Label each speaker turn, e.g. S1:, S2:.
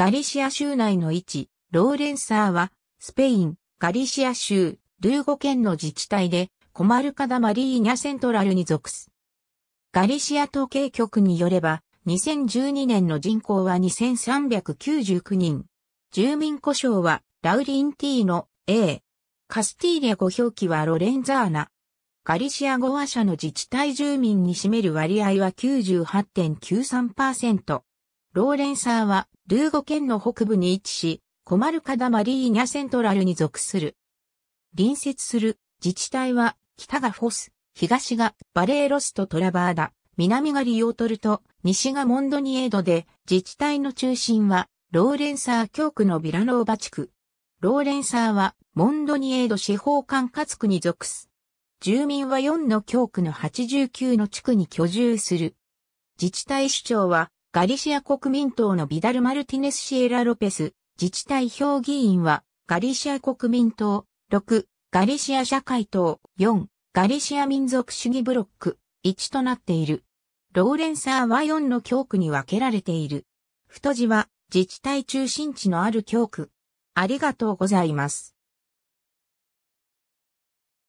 S1: ガリシア州内の位置、ローレンサーは、スペイン、ガリシア州、ルーゴ県の自治体で、コマルカダ・マリーニャ・セントラルに属す。ガリシア統計局によれば、2012年の人口は2399人。住民故障は、ラウリンティーノ、A。カスティーリア語表記はロレンザーナ。ガリシア語話者の自治体住民に占める割合は98.93%。ローレンサーは、ルーゴ県の北部に位置し、コマルカダ・マリーニャ・セントラルに属する。隣接する自治体は、北がフォス、東がバレーロスとトラバーダ、南がリオトルト、西がモンドニエードで、自治体の中心は、ローレンサー教区のビラノーバ地区。ローレンサーは、モンドニエード司法管轄区に属す。住民は4の教区の89の地区に居住する。自治体首長は、ガリシア国民党のビダル・マルティネス・シエラ・ロペス、自治体評議員は、ガリシア国民党、6、ガリシア社会党、4、ガリシア民族主義ブロック、1となっている。ローレンサーは4の教区に分けられている。太字は、自治体中心地のある教区。ありがとうございます。